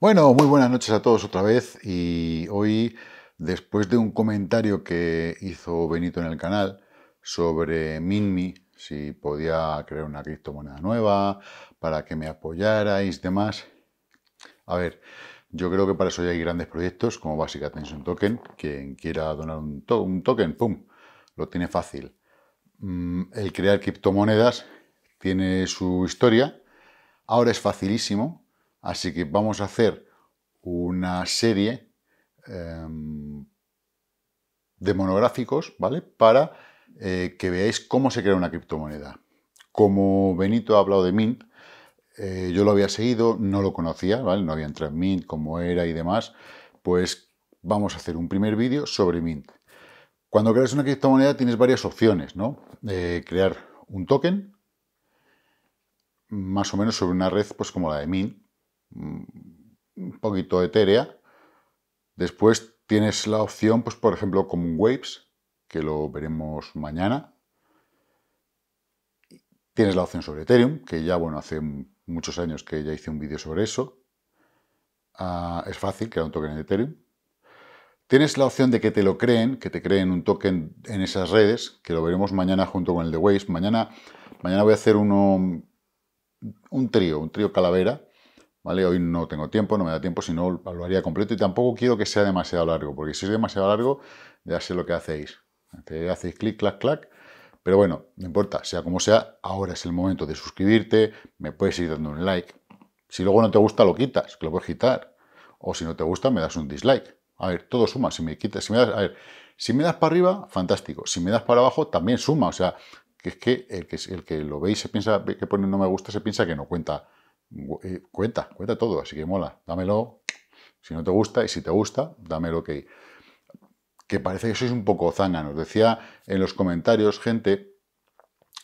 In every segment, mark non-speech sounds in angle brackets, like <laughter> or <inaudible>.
Bueno, muy buenas noches a todos otra vez y hoy, después de un comentario que hizo Benito en el canal sobre Minmi, si podía crear una criptomoneda nueva, para que me apoyarais y demás. A ver, yo creo que para eso ya hay grandes proyectos como Basic Attention Token. Quien quiera donar un, un token, ¡pum! Lo tiene fácil. Mm, el crear criptomonedas tiene su historia. Ahora es facilísimo, Así que vamos a hacer una serie em, de monográficos, ¿vale? Para eh, que veáis cómo se crea una criptomoneda. Como Benito ha hablado de Mint, eh, yo lo había seguido, no lo conocía, No había entrado en Mint, cómo era y demás. Pues vamos a hacer un primer vídeo sobre Mint. Cuando creas una criptomoneda tienes varias opciones, ¿no? Eh, crear un token, más o menos sobre una red pues como la de Mint, un poquito etérea. Después tienes la opción, pues por ejemplo, Common Waves, que lo veremos mañana. Tienes la opción sobre Ethereum, que ya, bueno, hace muchos años que ya hice un vídeo sobre eso. Ah, es fácil crear un token en Ethereum. Tienes la opción de que te lo creen, que te creen un token en esas redes, que lo veremos mañana junto con el de Waves. Mañana, mañana voy a hacer uno, un trío, un trío calavera, Hoy no tengo tiempo, no me da tiempo, si no lo haría completo y tampoco quiero que sea demasiado largo, porque si es demasiado largo ya sé lo que hacéis. hacéis clic, clac, clac, pero bueno, no importa, sea como sea, ahora es el momento de suscribirte, me puedes ir dando un like. Si luego no te gusta, lo quitas, que lo puedes quitar. O si no te gusta, me das un dislike. A ver, todo suma. Si me quitas, si me das, a ver, si me das para arriba, fantástico. Si me das para abajo, también suma. O sea, que es que el que, el que lo veis se piensa que pone no me gusta, se piensa que no cuenta eh, cuenta, cuenta todo, así que mola, dámelo. Si no te gusta y si te gusta, dámelo que... Que parece que sois un poco zanga. Nos decía en los comentarios gente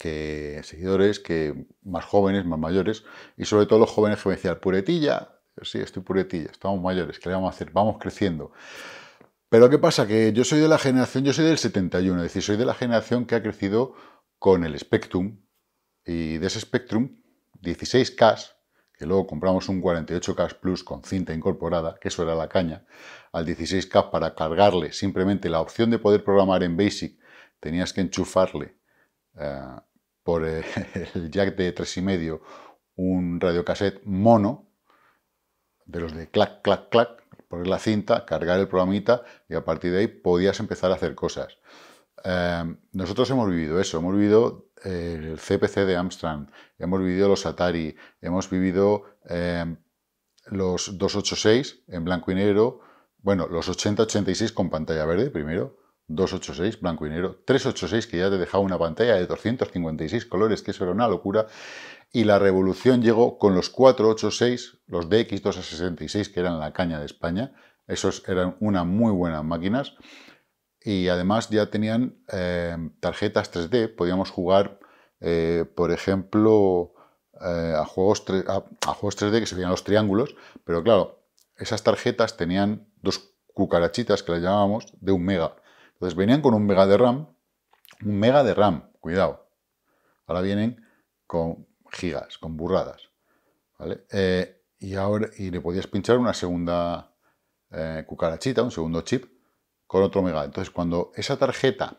que seguidores, que más jóvenes, más mayores, y sobre todo los jóvenes que me decían, puretilla, sí, estoy puretilla, estamos mayores, ¿qué le vamos a hacer? Vamos creciendo. Pero ¿qué pasa? Que yo soy de la generación, yo soy del 71, es decir, soy de la generación que ha crecido con el Spectrum, y de ese Spectrum, 16K, que luego compramos un 48K Plus con cinta incorporada, que eso era la caña, al 16K para cargarle simplemente la opción de poder programar en BASIC, tenías que enchufarle eh, por <laughs> el, jack de 3,5 un radiocassette mono, de los de clac, clac, clac, poner la cinta, cargar el programita y a partir de ahí podías empezar a hacer cosas. Em, nosotros hemos vivido eso, hemos vivido eh, el CPC de Amstrad, hemos vivido los Atari, hemos vivido em, los 286 en blanco y negro, bueno, los 8086 con pantalla verde primero, 286 blanco y negro, 386 que ya te dejaba una pantalla de 256 colores, que eso era una locura, y la revolución llegó con los 486, los DX266 que eran la caña de España, esos eran unas muy buenas máquinas, y además ya tenían eh, tarjetas 3D, podíamos jugar, eh, por ejemplo, eh, a, juegos a, juegos 3D que se veían los triángulos, pero claro, esas tarjetas tenían dos cucarachitas que las llamábamos de un mega. Entonces venían con un mega de RAM, un mega de RAM, cuidado. Ahora vienen con gigas, con burradas. y ahora y le podías pinchar una segunda cucarachita, un segundo chip, con otro mega. Entonces, cuando esa tarjeta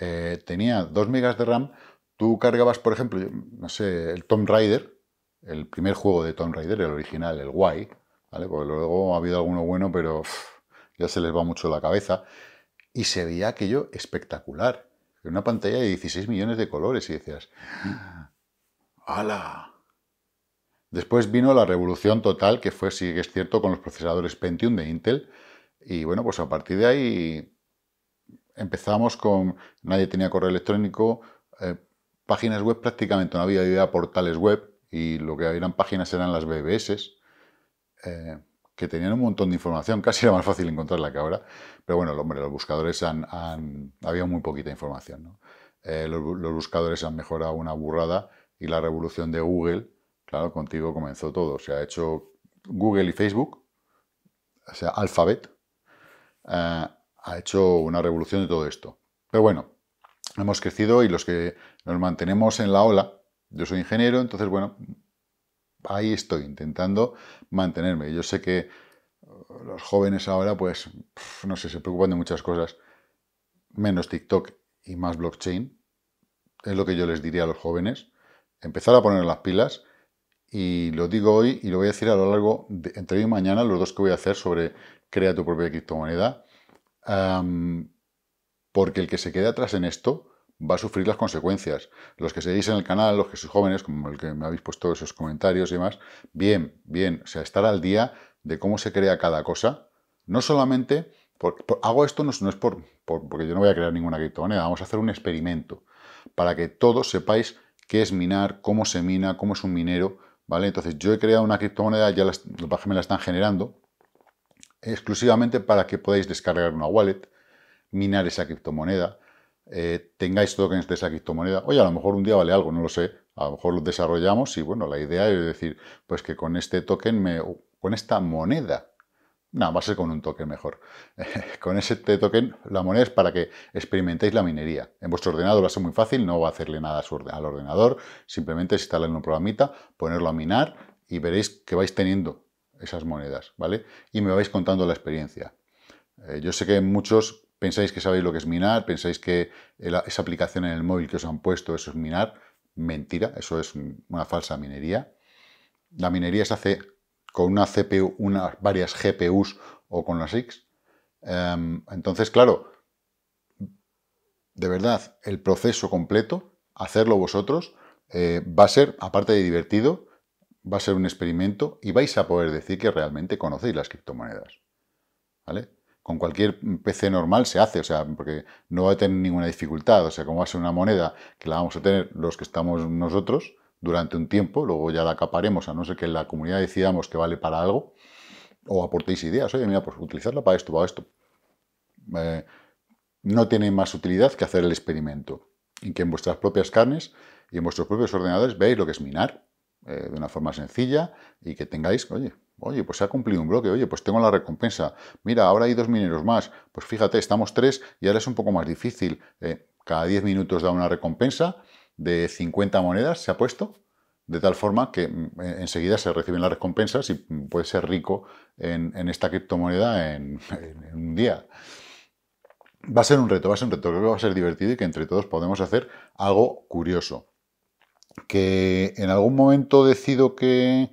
eh, tenía 2 megas de RAM, tú cargabas, por ejemplo, no sé, el Tomb Raider, el primer juego de Tomb Raider, el original, el guay, ¿vale? Porque luego ha habido alguno bueno, pero ya se les va mucho la cabeza. Y se veía aquello espectacular. una pantalla de 16 millones de colores y decías, ¡hala! Después vino la revolución total, que fue, sí que es cierto, con los procesadores Pentium de Intel, y bueno, pues a partir de ahí empezamos con, nadie tenía correo electrónico, eh, páginas web prácticamente no había, había portales web y lo que eran páginas eran las BBS, eh, que tenían un montón de información, <laughs> casi era más fácil encontrarla que ahora, pero bueno, hombre, los buscadores han, había muy poquita información. Eh, los, los, buscadores han mejorado una burrada y la revolución de Google, claro, contigo comenzó todo, se ha hecho Google y Facebook, o sea, Alphabet, ha hecho una revolución de todo esto. Pero bueno, hemos crecido y los que nos mantenemos en la ola, yo soy ingeniero, entonces bueno, ahí estoy intentando mantenerme. Yo sé que uh, los jóvenes ahora, pues, no sé, se preocupan de muchas cosas, menos TikTok y más blockchain. Es lo que yo les diría a los jóvenes. Empezar a poner las pilas y lo digo hoy y lo voy a decir a lo largo de entre hoy y mañana los dos que voy a hacer sobre crea tu propia criptomoneda, porque el que se quede atrás en esto va a sufrir las consecuencias. Los que seguís en el canal, los que sois jóvenes, como el que me habéis puesto esos comentarios y demás, bien, bien, o sea, estar al día de cómo se crea cada cosa, no solamente... hago esto no, es por, porque yo no voy a crear ninguna criptomoneda, vamos a hacer un experimento para que todos sepáis qué es minar, cómo se mina, cómo es un minero, ¿vale? Entonces yo he creado una criptomoneda, ya los me la están generando, exclusivamente para que podáis descargar una wallet, minar esa criptomoneda, eh, tengáis tokens de esa criptomoneda. Oye, a lo mejor un día vale algo, no lo sé. A lo mejor lo desarrollamos y bueno, la idea es decir, pues que con este token, me, con esta moneda, no, va a ser con un token mejor. <laughs> con este token, la moneda es para que experimentéis la minería. En vuestro ordenador va a ser muy fácil, no va a hacerle nada al ordenador, simplemente instalar un programita, ponerlo a minar y veréis que vais teniendo esas monedas, ¿vale? Y me vais contando la experiencia. Eh, yo sé que muchos pensáis que sabéis lo que es minar, pensáis que esa aplicación en el móvil que os han puesto, eso es minar. Mentira, eso es una falsa minería. La minería se hace con una CPU, unas varias GPUs o con las X. Em, entonces, claro, de verdad, el proceso completo, hacerlo vosotros, eh, va a ser, aparte de divertido, va a ser un experimento y vais a poder decir que realmente conocéis las criptomonedas. ¿Vale? Con cualquier PC normal se hace, o sea, porque no va a tener ninguna dificultad. O sea, como va a ser una moneda que la vamos a tener los que estamos nosotros durante un tiempo, luego ya la acaparemos, a no ser que la comunidad decidamos que vale para algo, o aportéis ideas, oye, mira, pues utilizarla para esto, para esto. Eh, no tiene más utilidad que hacer el experimento, y que en vuestras propias carnes y en vuestros propios ordenadores veáis lo que es minar eh, de una forma sencilla y que tengáis, oye, oye, pues se ha cumplido un bloque, oye, pues tengo la recompensa, mira, ahora hay dos mineros más, pues fíjate, estamos tres y ahora es un poco más difícil, eh, cada 10 minutos da una recompensa de 50 monedas, se ha puesto, de tal forma que mm, eh, enseguida se reciben las recompensas y mm, puedes ser rico en, esta criptomoneda <laughs> en, en, un día. Va a ser un reto, va a ser un reto, creo que va a ser divertido y que entre todos podemos hacer algo curioso que en algún momento decido que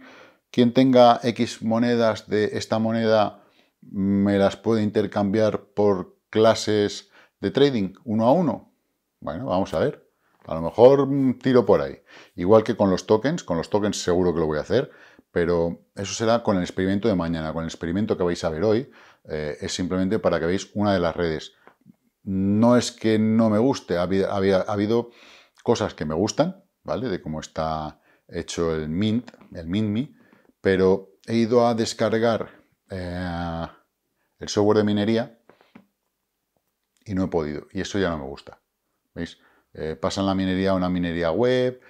quien tenga X monedas de esta moneda me las puede intercambiar por clases de trading uno a uno. Bueno, vamos a ver. A lo mejor mm, tiro por ahí. Igual que con los tokens, con los tokens seguro que lo voy a hacer, pero eso será con el experimento de mañana. Con el experimento que vais a ver hoy eh, es simplemente para que veáis una de las redes. No es que no me guste, ha habido cosas que me gustan, ¿vale? De cómo está hecho el Mint, el MintMe, pero he ido a descargar eh, el software de minería y no he podido. Y eso ya no me gusta. ¿Veis? Eh, pasan la minería a una minería web,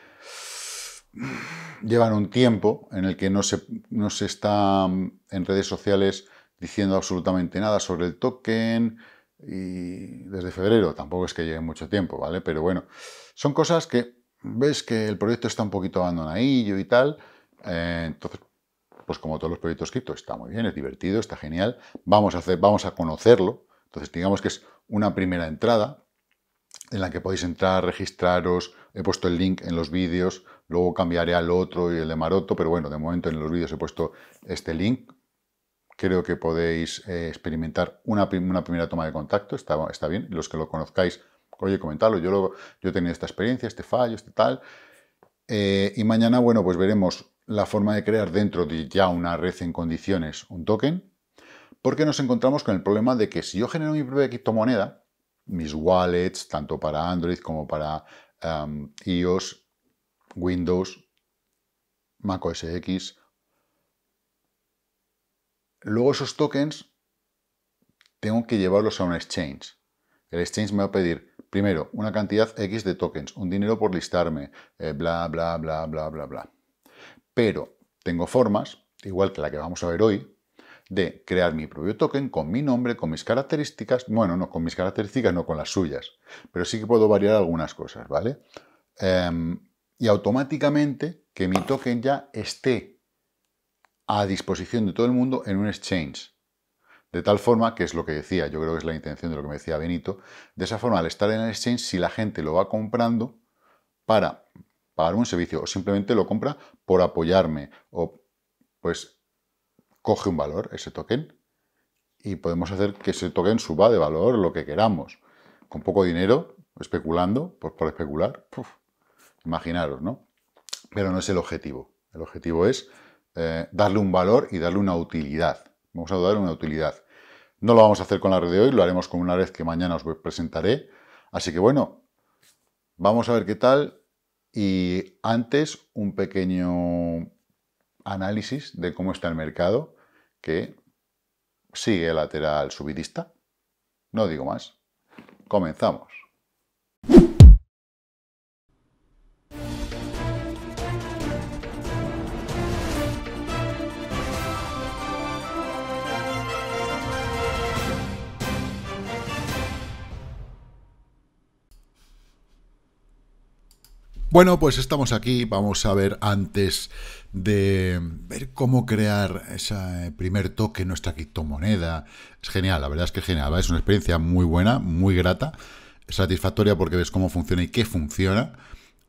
llevan un tiempo en el que no se, no se está mm, en redes sociales diciendo absolutamente nada sobre el token y desde febrero tampoco es que lleve mucho tiempo, ¿vale? Pero bueno, son cosas que ves que el proyecto está un poquito abandonadillo y tal, eh, entonces, pues como todos los proyectos cripto, está muy bien, es divertido, está genial, vamos a, hacer, vamos a conocerlo, entonces digamos que es una primera entrada en la que podéis entrar, registraros, he puesto el link en los vídeos, luego cambiaré al otro y el de Maroto, pero bueno, de momento en los vídeos he puesto este link, creo que podéis eh, experimentar una, primera toma de contacto, está bien, los que lo conozcáis oye, comentalo. yo, yo he tenido esta experiencia, este fallo, este tal. Eh, y mañana, bueno, pues veremos la forma de crear dentro de ya una red en condiciones un token, porque nos encontramos con el problema de que si yo genero mi propia criptomoneda, mis wallets, tanto para Android como para iOS, Windows, Mac OS X, luego esos tokens tengo que llevarlos a un exchange. El exchange me va a pedir Primero, una cantidad X de tokens, un dinero por listarme, eh, bla, bla, bla, bla, bla, bla. Pero tengo formas, igual que la que vamos a ver hoy, de crear mi propio token con mi nombre, con mis características, bueno, no, con mis características, no con las suyas, pero sí que puedo variar algunas cosas, ¿vale? Em, y automáticamente que mi token ya esté a disposición de todo el mundo en un exchange. De tal forma, que es lo que decía, yo creo que es la intención de lo que me decía Benito, de esa forma, al estar en el exchange, si la gente lo va comprando para pagar un servicio o simplemente lo compra por apoyarme o pues coge un valor ese token y podemos hacer que ese token suba de valor lo que queramos. Con poco dinero, especulando, pues por especular, imaginaros, ¿no? Pero no es el objetivo. El objetivo es eh, darle un valor y darle una utilidad. Vamos a dar una utilidad. No lo vamos a hacer con la red de hoy, lo haremos con una red que mañana os presentaré. Así que bueno, vamos a ver qué tal. Y antes, un pequeño análisis de cómo está el mercado, que sigue lateral subidista. No digo más. Comenzamos. Bueno, pues estamos aquí, vamos a ver antes de ver cómo crear ese primer toque en nuestra criptomoneda. Es genial, la verdad es que es genial, es una experiencia muy buena, muy grata, satisfactoria porque ves cómo funciona y qué funciona.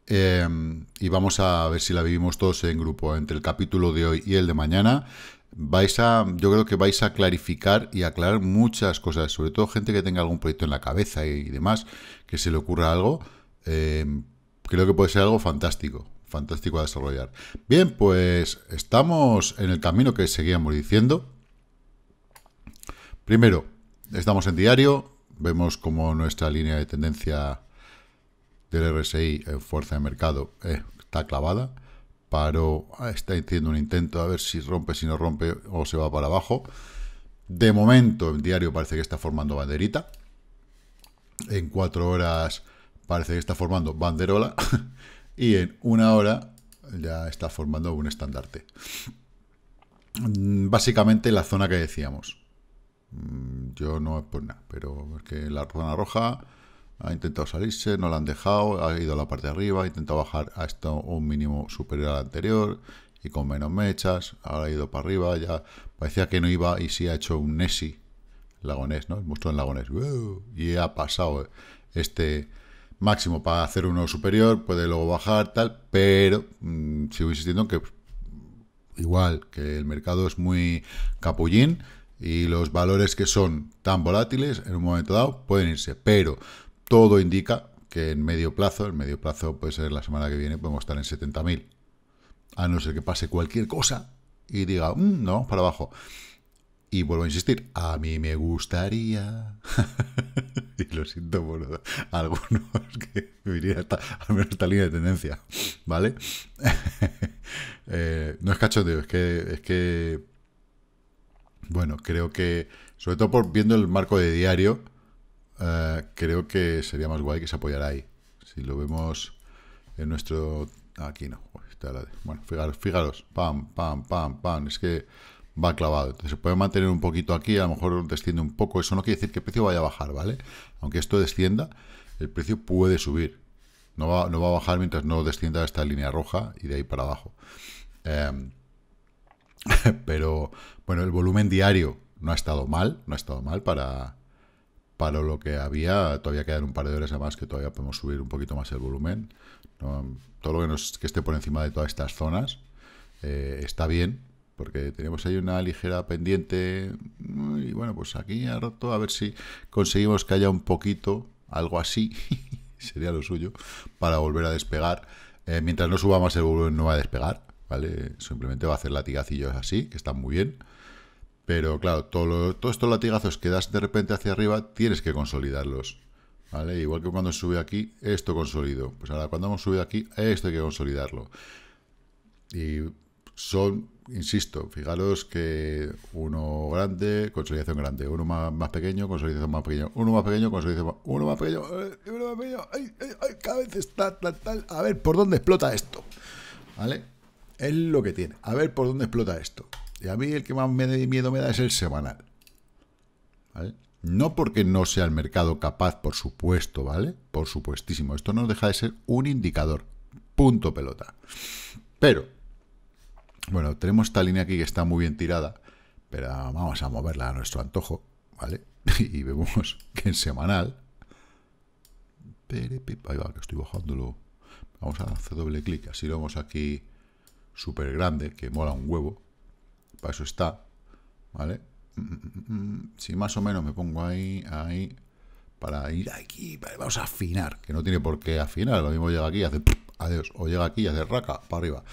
Em, y vamos a ver si la vivimos todos en grupo entre el capítulo de hoy y el de mañana. Vais a, yo creo que vais a clarificar y aclarar muchas cosas, sobre todo gente que tenga algún proyecto en la cabeza y, demás, que se le ocurra algo. Em, creo que puede ser algo fantástico, fantástico a desarrollar. Bien, pues estamos en el camino que seguíamos diciendo. Primero, estamos en diario, vemos como nuestra línea de tendencia del RSI en fuerza de mercado eh, está clavada. pero ah, está haciendo un intento a ver si rompe, si no rompe o se va para abajo. De momento, en diario parece que está formando banderita. En cuatro horas parece que está formando banderola <laughs> y en una hora ya está formando un estandarte. Mm, básicamente la zona que decíamos. Mm, yo no, pues nada, pero es que la zona roja ha intentado salirse, no la han dejado, ha ido a la parte de arriba, ha intentado bajar hasta un mínimo superior al anterior y con menos mechas, ahora ha ido para arriba, ya parecía que no iba y sí ha hecho un Nessie, Lagones, ¿no? El monstruo en Lagones. y ha pasado este máximo para hacer uno superior, puede luego bajar, tal, pero mm, sigo insistiendo que igual que el mercado es muy capullín y los valores que son tan volátiles en un momento dado pueden irse, pero todo indica que en medio plazo, en medio plazo puede ser la semana que viene, podemos estar en 70.000, a no ser que pase cualquier cosa y diga, mmm, no, para abajo. Y vuelvo a insistir, a mí me gustaría. <laughs> y lo siento por <laughs> algunos <laughs> que vivirían al menos esta línea de tendencia, ¿vale? Eh, no es cachondeo, es que, es que. Bueno, creo que. Sobre todo por viendo el marco de diario, eh, creo que sería más guay que se apoyara ahí. Si lo vemos en nuestro. Aquí no. Bueno, fijaros, fijaros. Pam, pam, pam, pam. Es que va clavado. Entonces, se puede mantener un poquito aquí, a lo mejor desciende un poco. Eso no quiere decir que el precio vaya a bajar, ¿vale? Aunque esto descienda, el precio puede subir. No va, no va a bajar mientras no descienda esta línea roja y de ahí para abajo. Em, <laughs> pero, bueno, el volumen diario no ha estado mal, no ha estado mal para, para lo que había. Todavía quedan un par de horas más que todavía podemos subir un poquito más el volumen. Todo lo que, nos, que esté por encima de todas estas zonas eh, está bien, porque tenemos ahí una ligera pendiente y bueno, pues aquí ha roto. a ver si conseguimos que haya un poquito, algo así, <laughs> sería lo suyo, para volver a despegar. Eh, mientras no suba más el volumen no va a despegar, ¿vale? Simplemente va a hacer latigacillos así, que están muy bien. Pero claro, todo todos estos latigazos que das de repente hacia arriba, tienes que consolidarlos. ¿Vale? Igual que cuando sube aquí, esto consolido. Pues ahora, cuando hemos subido aquí, esto hay que consolidarlo. Y son insisto, fijaros que uno grande, consolidación grande, uno más, más pequeño, consolidación más pequeño, uno más pequeño, consolidación más, uno más pequeño, eh, uno más pequeño, cada vez está tal, tal, a ver por dónde explota esto, ¿vale? Es lo que tiene, a ver por dónde explota esto. Y a mí el que más me da miedo me da es el semanal, ¿vale? No porque no sea el mercado capaz, por supuesto, ¿vale? Por supuestísimo, esto no deja de ser un indicador, punto pelota. Pero bueno, tenemos esta línea aquí que está muy bien tirada, pero vamos a moverla a nuestro antojo, ¿vale? <laughs> Y vemos que en semanal... Ahí va, que estoy bajándolo. Vamos a hacer doble clic, así lo vemos aquí súper grande, que mola un huevo. Para eso está, ¿vale? Si más o menos me pongo ahí, ahí, para ir aquí, vamos a afinar, que no tiene por qué afinar, lo mismo llega aquí y hace adiós, o llega aquí y hace raca, para arriba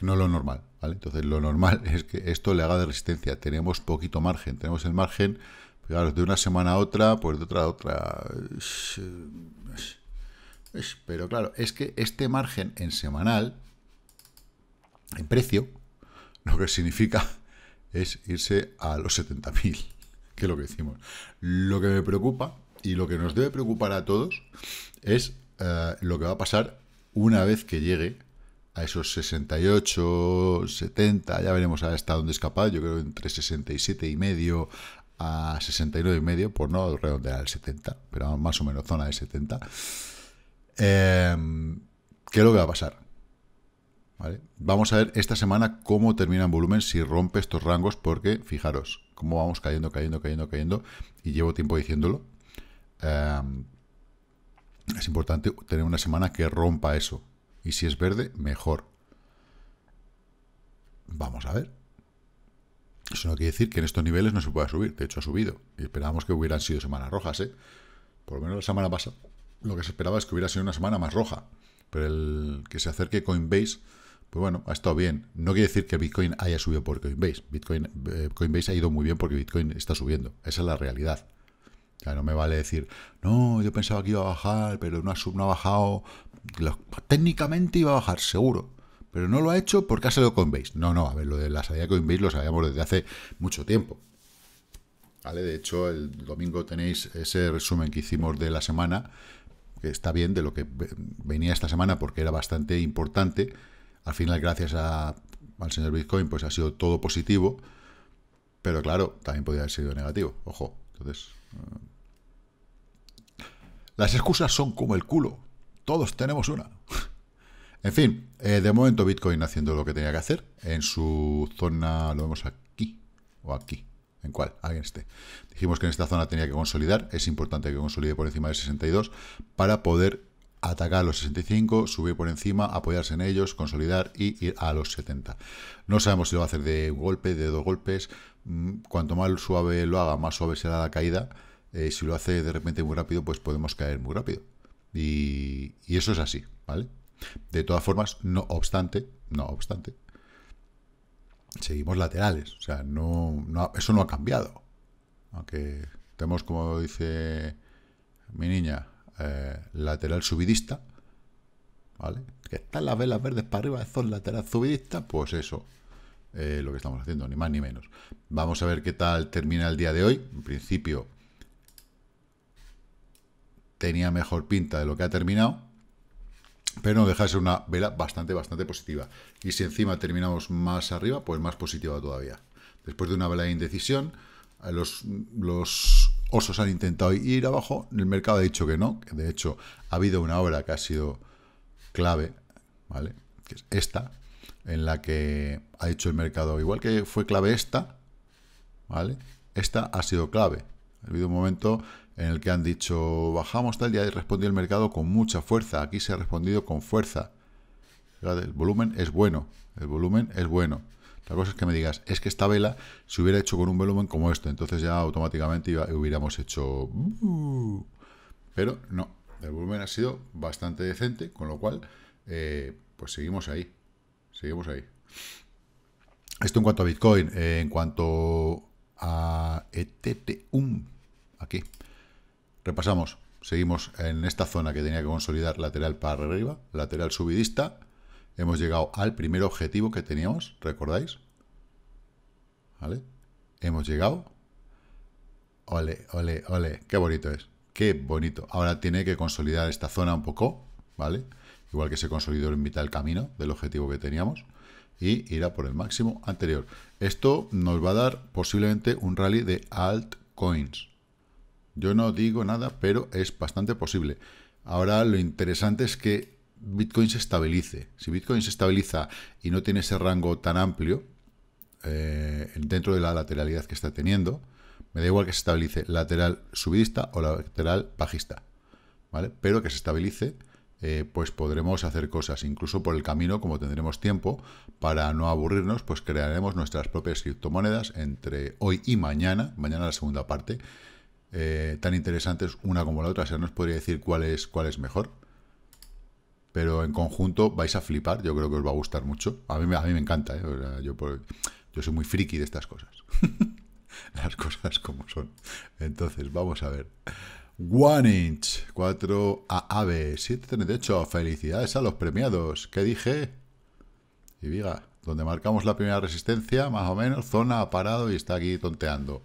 no lo normal. ¿vale? Entonces, lo normal es que esto le haga de resistencia. Tenemos poquito margen, tenemos el margen, pues, de una semana a otra, pues de otra a otra. Pero claro, es que este margen en semanal, en precio, lo que significa es irse a los 70.000, que es lo que decimos. Lo que me preocupa y lo que nos debe preocupar a todos es eh, lo que va a pasar una vez que llegue a esos 68, 70, ya veremos hasta dónde es capaz, yo creo entre 67 y medio a 69 y medio, por no redondear al 70, pero más o menos zona de 70. Em, ¿Qué es lo que va a pasar? Vamos a ver esta semana cómo termina en volumen si rompe estos rangos, porque fijaros cómo vamos cayendo, cayendo, cayendo, cayendo, y llevo tiempo diciéndolo. Em, es importante tener una semana que rompa eso, y si es verde, mejor. Vamos a ver. Eso no quiere decir que en estos niveles no se pueda subir. De hecho, ha subido. Y esperábamos que hubieran sido semanas rojas, ¿eh? Por lo menos la semana pasada lo que se esperaba es que hubiera sido una semana más roja. Pero el que se acerque Coinbase, pues bueno, ha estado bien. No quiere decir que Bitcoin haya subido por Coinbase. Bitcoin, eh, Coinbase ha ido muy bien porque Bitcoin está subiendo. Esa es la realidad. no me vale decir, no, yo pensaba que iba a bajar, pero no ha, no ha bajado técnicamente iba a bajar, seguro. Pero no lo ha hecho porque ha salido Coinbase. No, no, a ver, lo de la salida de Coinbase lo sabíamos desde hace mucho tiempo. ¿Vale? De hecho, el domingo tenéis ese resumen que hicimos de la semana, que está bien, de lo que venía esta semana porque era bastante importante. Al final, gracias al señor Bitcoin, pues ha sido todo positivo. Pero claro, también podría haber sido negativo. Ojo. Entonces. Eh, las excusas son como el culo. Todos tenemos una. En fin, eh, de momento Bitcoin haciendo lo que tenía que hacer. En su zona, lo vemos aquí, o aquí, en cuál, alguien esté. Dijimos que en esta zona tenía que consolidar, es importante que consolide por encima de 62 para poder atacar a los 65, subir por encima, apoyarse en ellos, consolidar y ir a los 70. No sabemos si lo va a hacer de un golpe, de dos golpes. Mm, cuanto más suave lo haga, más suave será la caída. Eh, si lo hace de repente muy rápido, pues podemos caer muy rápido. Y, eso es así, ¿vale? De todas formas, no obstante, no obstante, seguimos laterales. O sea, no, eso no ha cambiado. Aunque tenemos, como dice mi niña, eh, lateral subidista, ¿vale? Que están las velas verdes para arriba, son lateral subidista, pues eso. es eh, lo que estamos haciendo, ni más ni menos. Vamos a ver qué tal termina el día de hoy. En principio, tenía mejor pinta de lo que ha terminado, pero no deja de ser una vela bastante, bastante positiva. Y si encima terminamos más arriba, pues más positiva todavía. Después de una vela de indecisión, eh, los, osos han intentado ir abajo, el mercado ha dicho que no, de hecho ha habido una obra que ha sido clave, ¿vale? Que es esta, en la que ha hecho el mercado, igual que fue clave esta, ¿vale? Esta ha sido clave. Ha habido un momento en el que han dicho bajamos tal y respondió el mercado con mucha fuerza. Aquí se ha respondido con fuerza. El volumen es bueno, el volumen es bueno. La cosa es que me digas, es que esta vela se hubiera hecho con un volumen como esto, entonces ya automáticamente hubiéramos hecho... Pero no, el volumen ha sido bastante decente, con lo cual, eh, pues seguimos ahí, seguimos ahí. Esto en cuanto a Bitcoin, eh, en cuanto a etp1 aquí. Repasamos, seguimos en esta zona que tenía que consolidar lateral para arriba, lateral subidista. Hemos llegado al primer objetivo que teníamos, ¿recordáis? ¿Vale? Hemos llegado. Ole, ole, ole, qué bonito es. Qué bonito. Ahora tiene que consolidar esta zona un poco, ¿vale? Igual que se consolidó en mitad del camino del objetivo que teníamos. Y irá por el máximo anterior. Esto nos va a dar posiblemente un rally de altcoins. Yo no digo nada, pero es bastante posible. Ahora lo interesante es que Bitcoin se estabilice. Si Bitcoin se estabiliza y no tiene ese rango tan amplio eh, dentro de la lateralidad que está teniendo, me da igual que se estabilice lateral subidista o lateral bajista, ¿vale? Pero que se estabilice, eh, pues podremos hacer cosas. Incluso por el camino, como tendremos tiempo, para no aburrirnos, pues crearemos nuestras propias criptomonedas entre hoy y mañana, mañana la segunda parte, eh, tan interesantes una como la otra. O sea, no os podría decir cuál es, cuál es mejor. Pero en conjunto vais a flipar. Yo creo que os va a gustar mucho. A mí, a mí me encanta. ¿eh? yo, soy muy friki de estas cosas. <laughs> Las cosas como son. Entonces, vamos a ver. One Inch 4 ab 738. Felicidades a los premiados. ¿Qué dije? Y diga, donde marcamos la primera resistencia, más o menos, zona ha parado y está aquí tonteando.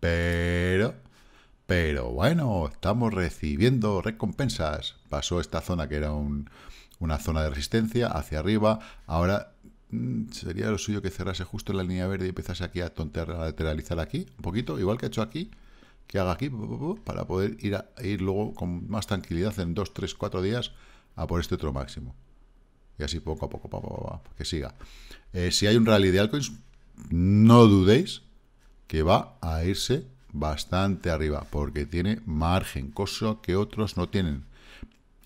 Pero pero bueno, estamos recibiendo recompensas. Pasó esta zona que era una zona de resistencia hacia arriba. Ahora mm, sería lo suyo que cerrase justo en la línea verde y empezase aquí a tontear, a lateralizar aquí un poquito, igual que ha hecho aquí, que haga aquí, para poder ir, ir luego con más tranquilidad en 2, 3, 4 días a por este otro máximo. Y así poco a poco, pa, que siga. Eh, si hay un rally de altcoins, no dudéis que va a irse bastante arriba, porque tiene margen, cosa que otros no tienen.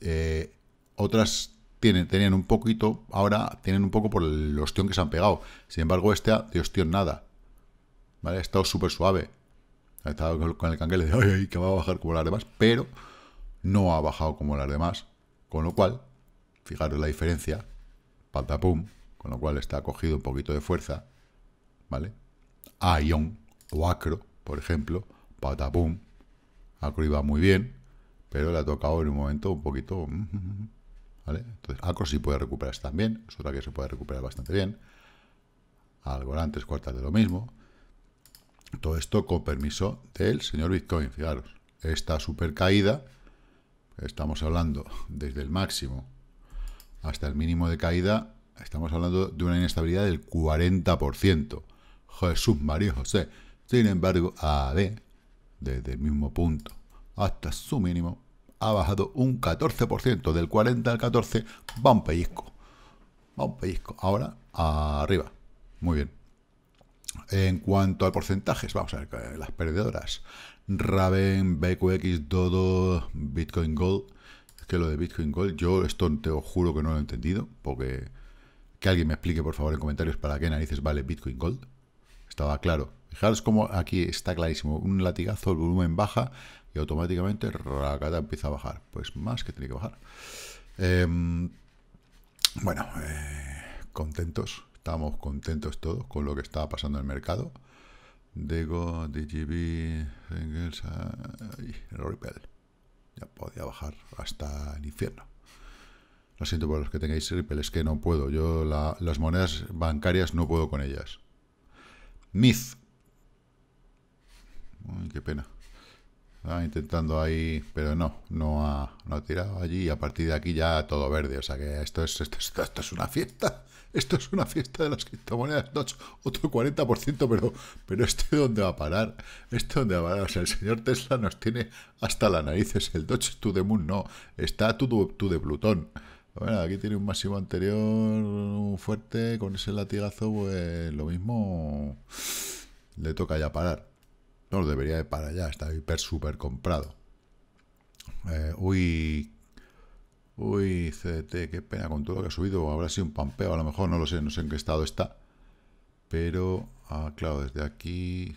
Eh, otras tienen, tenían un poquito, ahora tienen un poco por el ostión que se han pegado. Sin embargo, este de ostión nada. ¿Vale? Ha estado súper suave. Ha estado con el canguele de ay, que va a bajar como las demás, pero no ha bajado como las demás. Con lo cual, fijaros la diferencia. Pantapum. con lo cual está cogido un poquito de fuerza. ¿Vale? Aion o acro por ejemplo, patapum. Acro iba muy bien, pero le ha tocado en un momento un poquito... Mm, mm, mm, ¿Vale? Entonces, Acro sí puede recuperarse también, es otra que se puede recuperar bastante bien. Algorand tres cuartas de lo mismo. Todo esto con permiso del señor Bitcoin, fijaros. Esta supercaída caída, estamos hablando desde el máximo hasta el mínimo de caída, estamos hablando de una inestabilidad del 40%. Jesús María José, sin embargo, AD, desde el mismo punto hasta su mínimo, ha bajado un 14%, del 40 al 14, va un pellizco. Va un pellizco. Ahora, arriba. Muy bien. En cuanto a porcentajes, vamos a ver eh, las perdedoras. Raven, BQX, Dodo, Bitcoin Gold. Es que lo de Bitcoin Gold, yo esto te os juro que no lo he entendido, porque que alguien me explique por favor en comentarios para qué narices vale Bitcoin Gold. Estaba claro Fijaros como aquí está clarísimo, un latigazo, el volumen baja y automáticamente racata empieza a bajar. Pues más que tiene que bajar. Em, bueno, eh, contentos, estamos contentos todos con lo que está pasando en el mercado. Dego, DGB, Engels, ah, Ripple. Ya podía bajar hasta el infierno. Lo siento por los que tengáis Ripple, es que no puedo. Yo las monedas bancarias no puedo con ellas. Myth qué pena. Estaba intentando ahí, pero no, no ha, no ha tirado allí y a partir de aquí ya todo verde. O sea que esto es, esto, esto, es una fiesta. Esto es una fiesta de las criptomonedas. No, otro 40%, pero, pero este dónde va a parar. Este dónde va a parar. O sea, el señor Tesla nos tiene hasta la nariz. Es El Dodge to the Moon no. Está to, to de Plutón. Bueno, aquí tiene un máximo anterior fuerte. Con ese latigazo, pues lo mismo le toca ya parar debería de para allá, está hiper super comprado. Eh, uy, uy, CDT, qué pena con todo lo que ha subido. Habrá sido un pampeo, a lo mejor, no lo sé, no sé en qué estado está. Pero, ah, claro, desde aquí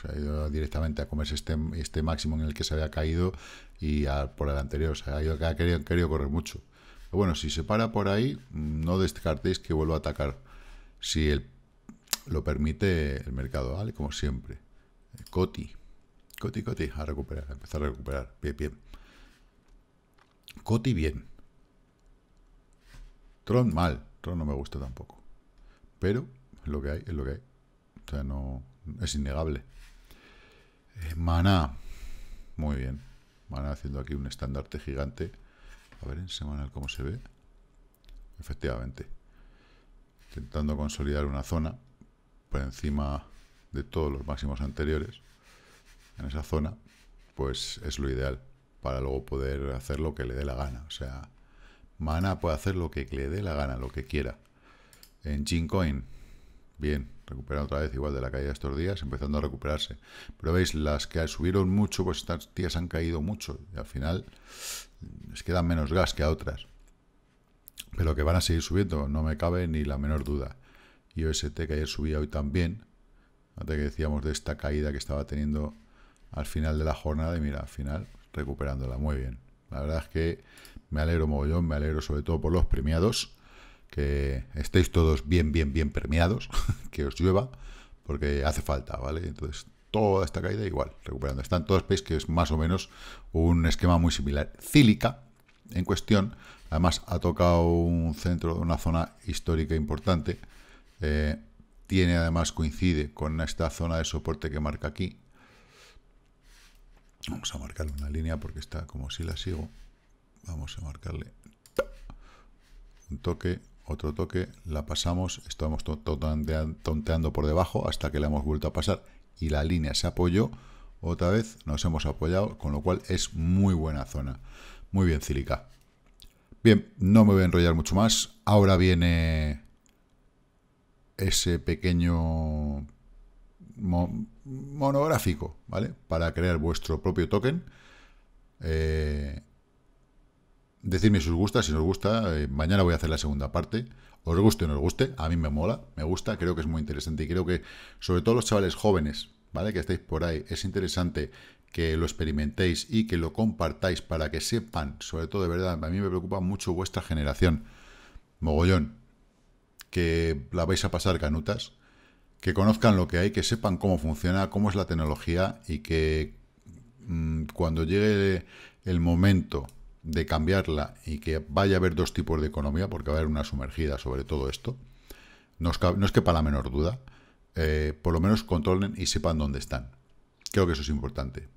se ha ido directamente a comerse este, este, máximo en el que se había caído y por el anterior, se ha, ido, ha querido, correr mucho. bueno, si se para por ahí, no descartéis que vuelva a atacar. Si lo permite el mercado, ¿vale? Como siempre. Coti. Coti, Coti, a recuperar, a empezar a recuperar. Bien, bien. Coti, bien. Tron, mal. Tron no me gusta tampoco. Pero lo que hay, es lo que hay. O sea, no... Es innegable. Mana. Eh, maná. Muy bien. Maná haciendo aquí un estandarte gigante. A ver en semanal cómo se ve. Efectivamente. Intentando consolidar una zona por encima de todos los máximos anteriores en esa zona, pues es lo ideal para luego poder hacer lo que le dé la gana. O sea, Mana puede hacer lo que le dé la gana, lo que quiera. En Gincoin, bien, recuperando otra vez igual de la caída de estos días, empezando a recuperarse. Pero veis, las que subieron mucho, pues estas tías han caído mucho y al final les quedan menos gas que a otras. Pero que van a seguir subiendo, no me cabe ni la menor duda. Y OST que ayer subía hoy también, antes que decíamos de esta caída que estaba teniendo al final de la jornada y mira, al final recuperándola. Muy bien. La verdad es que me alegro mogollón, me alegro sobre todo por los premiados. Que estéis todos bien, bien, bien premiados. <laughs> que os llueva, porque hace falta, ¿vale? Entonces, toda esta caída igual, recuperando. Están todos, veis que es más o menos un esquema muy similar. Cílica, en cuestión. Además, ha tocado un centro de una zona histórica importante. Eh, tiene además, coincide con esta zona de soporte que marca aquí. Vamos a marcarle una línea porque está como si la sigo. Vamos a marcarle un toque, otro toque, la pasamos, estamos tonteando por debajo hasta que la hemos vuelto a pasar y la línea se apoyó. Otra vez nos hemos apoyado, con lo cual es muy buena zona. Muy bien, Cílica Bien, no me voy a enrollar mucho más. Ahora viene ese pequeño monográfico, ¿vale? Para crear vuestro propio token. Eh, decidme si os gusta, si no os gusta. Eh, mañana voy a hacer la segunda parte. Os guste o no os guste, a mí me mola, me gusta, creo que es muy interesante y creo que, sobre todo los chavales jóvenes, ¿vale? Que estáis por ahí, es interesante que lo experimentéis y que lo compartáis para que sepan, sobre todo de verdad, a mí me preocupa mucho vuestra generación. Mogollón, que la vais a pasar canutas, que conozcan lo que hay, que sepan cómo funciona, cómo es la tecnología y que mm, cuando llegue el momento de cambiarla y que vaya a haber dos tipos de economía, porque va a haber una sumergida sobre todo esto, no, es, que para la menor duda, eh, por lo menos controlen y sepan dónde están. Creo que eso es importante.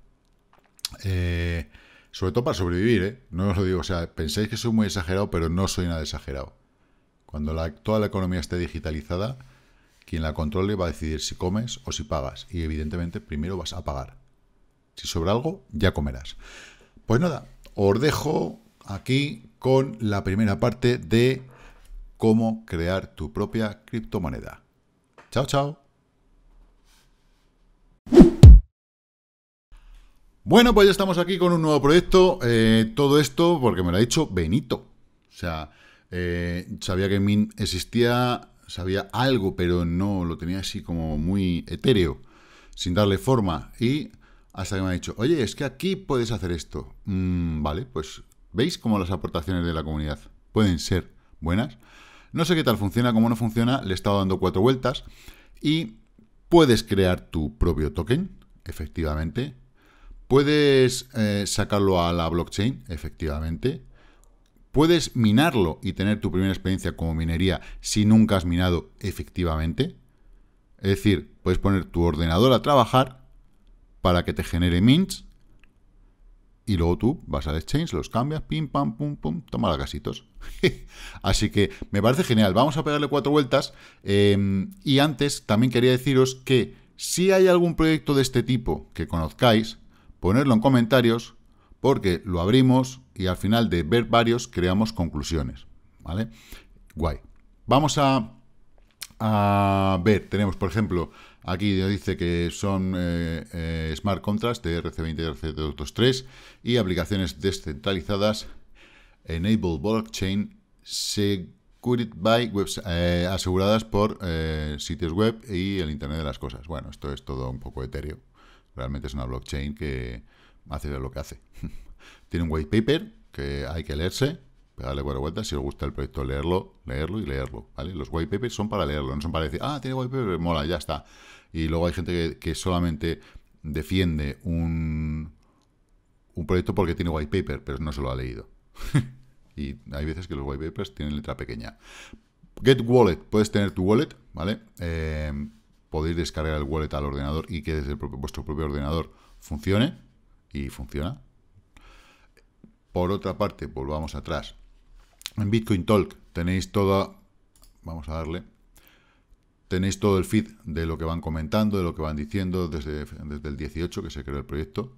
Eh, sobre todo para sobrevivir, ¿eh? No os lo digo, o sea, pensáis que soy muy exagerado, pero no soy nada exagerado. Cuando toda la economía esté digitalizada, quien la controle va a decidir si comes o si pagas. Y evidentemente primero vas a pagar. Si sobra algo, ya comerás. Pues nada, os dejo aquí con la primera parte de cómo crear tu propia criptomoneda. Chao, chao. Bueno, pues ya estamos aquí con un nuevo proyecto. Eh, todo esto porque me lo ha dicho Benito. O sea, eh, sabía que Min existía, sabía algo, pero no lo tenía así como muy etéreo, sin darle forma. Y hasta que me ha dicho, oye, es que aquí puedes hacer esto. Mm, vale, pues veis cómo las aportaciones de la comunidad pueden ser buenas. No sé qué tal funciona, cómo no funciona, le he estado dando cuatro vueltas y puedes crear tu propio token, efectivamente. Puedes eh, sacarlo a la blockchain, efectivamente. ¿Puedes minarlo y tener tu primera experiencia como minería si nunca has minado efectivamente? Es decir, puedes poner tu ordenador a trabajar para que te genere mints y luego tú vas al exchange, los cambias, pim, pam, pum, pum, toma las casitos. <laughs> Así que me parece genial. Vamos a pegarle cuatro vueltas. Em, y antes también quería deciros que si hay algún proyecto de este tipo que conozcáis, ponerlo en comentarios porque lo abrimos y al final de ver varios creamos conclusiones. ¿Vale? Guay. Vamos a, ver, tenemos por ejemplo, aquí dice que son Smart Contracts de RC20 y RC223 y aplicaciones descentralizadas Enable Blockchain Secured by webs, aseguradas por sitios web y el Internet de las Cosas. Bueno, esto es todo un poco etéreo. Realmente es una blockchain que, hace lo que hace. <laughs> Tiene un white paper que hay que leerse, darle cuatro vueltas. Si os gusta el proyecto, leerlo, leerlo y leerlo. ¿vale? Los white papers son para leerlo, no son para decir, ah, tiene white paper, mola, ya está. Y luego hay gente que, solamente defiende un, un proyecto porque tiene white paper, pero no se lo ha leído. <laughs> y hay veces que los white papers tienen letra pequeña. Get Wallet, puedes tener tu wallet, ¿vale? Eh, podéis descargar el wallet al ordenador y que desde vuestro propio ordenador funcione y funciona. Por otra parte, volvamos atrás. En Bitcoin Talk tenéis toda, vamos a darle, tenéis todo el feed de lo que van comentando, de lo que van diciendo desde, desde el 18 que se creó el proyecto,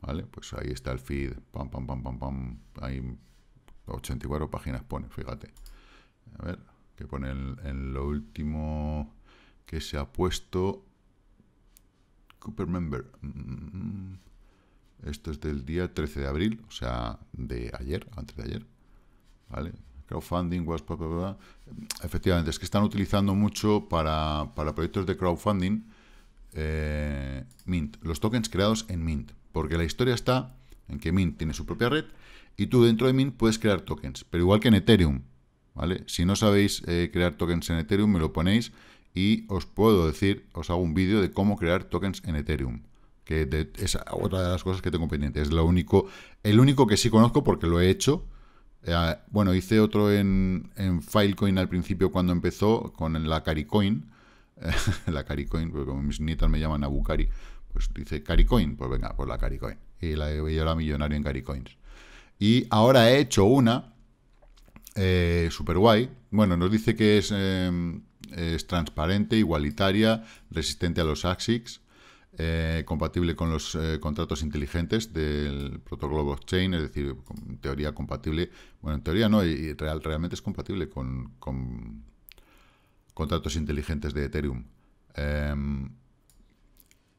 ¿vale? Pues ahí está el feed, pam, pam, pam, pam, pam, hay 84 páginas pone, fíjate. A ver, que pone en, lo último que se ha puesto Cooper Member. Mm, mm, mm. Esto es del día 13 de abril, o sea, de ayer, antes de ayer. ¿Vale? Crowdfunding, was... Blah, Efectivamente, es que están utilizando mucho para, proyectos de crowdfunding eh, Mint, los tokens creados en Mint. Porque la historia está en que Mint tiene su propia red y tú dentro de Mint puedes crear tokens, pero igual que en Ethereum. ¿Vale? Si no sabéis eh, crear tokens en Ethereum, me lo ponéis y os puedo decir, os hago un vídeo de cómo crear tokens en Ethereum que es otra de las cosas que tengo pendiente. Es lo único, el único que sí conozco porque lo he hecho. Eh, bueno, hice otro en, Filecoin al principio cuando empezó con la Caricoin. la <laughs> Caricoin, porque mis nietas me llaman Abucari, pues dice Caricoin, pues venga, pues la Caricoin. Y la, llevado la millonario en Caricoins. Y ahora he hecho una eh, super guay. Bueno, nos dice que es, em, es transparente, igualitaria, resistente a los ASICs eh, compatible con los eh, contratos inteligentes del protocolo blockchain, es decir, en teoría compatible, bueno, en teoría no, y, real, realmente es compatible con, contratos inteligentes de Ethereum. Em,